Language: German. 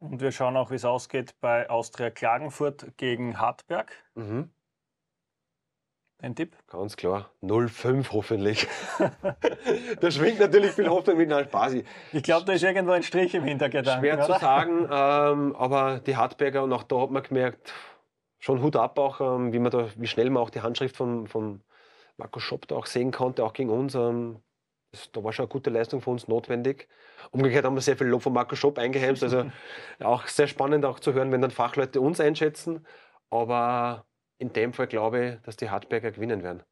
Und wir schauen auch, wie es ausgeht bei Austria Klagenfurt gegen Hartberg. Mhm. Ein Tipp? Ganz klar, 0,5 hoffentlich. da schwingt natürlich viel Hoffnung mit, nein, Spaß. Ich glaube, da ist irgendwo ein Strich im Hintergedanken. Schwer oder? zu sagen, ähm, aber die Hartberger, und auch da hat man gemerkt, schon Hut ab auch, ähm, wie, man da, wie schnell man auch die Handschrift von, von Marco Schopp da auch sehen konnte, auch gegen uns. Ähm, das, da war schon eine gute Leistung für uns notwendig. Umgekehrt haben wir sehr viel Lob von Marco Schopp eingehemmt. Also auch sehr spannend auch zu hören, wenn dann Fachleute uns einschätzen. Aber in dem Fall glaube ich, dass die Hartberger gewinnen werden.